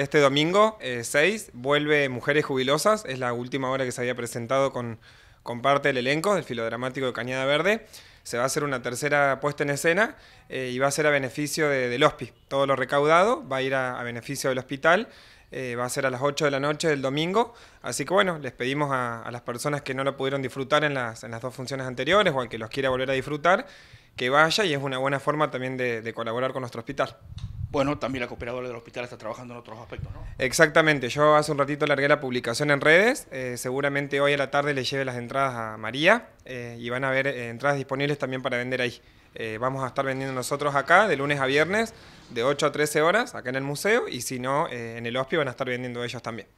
este domingo 6 eh, vuelve Mujeres Jubilosas, es la última hora que se había presentado con, parte del elenco del filodramático de Cañada Verde. Se va a hacer una tercera puesta en escena eh, y va a ser a beneficio del hospital. Todo lo recaudado va a ir a, beneficio del hospital. Eh, va a ser a las 8 de la noche del domingo. Así que bueno, les pedimos a, las personas que no lo pudieron disfrutar en las, dos funciones anteriores o al que los quiera volver a disfrutar, que vaya y es una buena forma también de colaborar con nuestro hospital bueno, también la cooperadora del hospital está trabajando en otros aspectos, ¿no? Exactamente, yo hace un ratito largué la publicación en redes, eh, seguramente hoy a la tarde le lleve las entradas a María eh, y van a haber eh, entradas disponibles también para vender ahí. vamos a estar vendiendo nosotros acá de lunes a viernes de 8 a 13 horas acá en el museo y si no en el hospital van a estar vendiendo ellos también.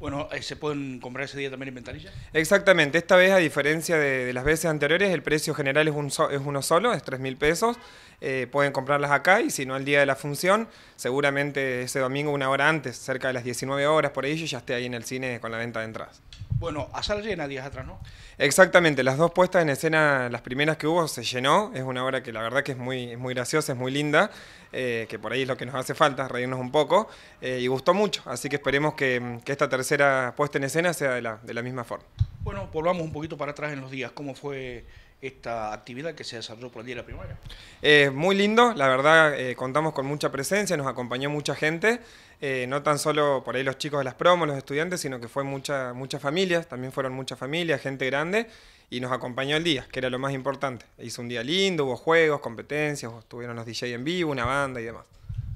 Bueno, eh, ¿se pueden comprar ese día también en ventanilla? Exactamente, esta vez a diferencia de, las veces anteriores, el precio general es, es uno solo, es 3 mil pesos. Eh, pueden comprarlas acá y si no el día de la función, seguramente ese domingo una hora antes, cerca de las 19 horas por ahí, ya esté ahí en el cine con la venta de entradas. Bueno, a sala llena días atrás, ¿no? Exactamente, las dos puestas en escena, las primeras que hubo, se llenó. Es una obra que la verdad que es muy, muy graciosa, es muy linda, eh, que por ahí es lo que nos hace falta, reírnos un poco. Eh, y gustó mucho, así que esperemos que, esta tercera puesta en escena sea de la, de la misma forma. Bueno, volvamos un poquito para atrás en los días. ¿Cómo fue esta actividad que se desarrolló por el Día de la primaria. muy lindo, la verdad eh, contamos con mucha presencia, nos acompañó mucha gente, eh, no tan solo por ahí los chicos de las promos, los estudiantes, sino que fue muchas familias, también fueron muchas familias, gente grande, y nos acompañó el día, que era lo más importante. Hizo un día lindo, hubo juegos, competencias, tuvieron los DJ en vivo, una banda y demás.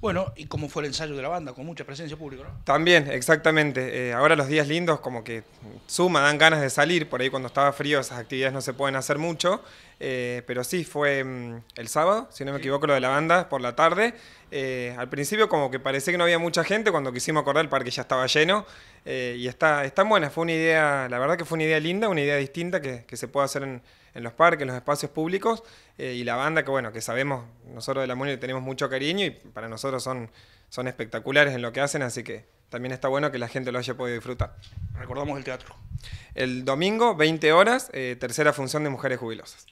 Bueno, y cómo fue el ensayo de la banda, con mucha presencia pública, ¿no? También, exactamente. Eh, ahora los días lindos como que suma, dan ganas de salir, por ahí cuando estaba frío esas actividades no se pueden hacer mucho, eh, pero sí, fue mm, el sábado, si no me equivoco, lo de la banda, por la tarde. Eh, al principio como que parecía que no había mucha gente, cuando quisimos acordar el parque ya estaba lleno, y está, está buena, fue una idea, la verdad que fue una idea linda, una idea distinta que, se puede hacer en los parques, en los espacios públicos, y la banda que bueno, que sabemos nosotros de la MUNI tenemos mucho cariño y para nosotros son, son espectaculares en lo que hacen, así que también está bueno que la gente lo haya podido disfrutar. Recordamos el teatro. El domingo, 20 horas, eh, tercera función de Mujeres Jubilosas.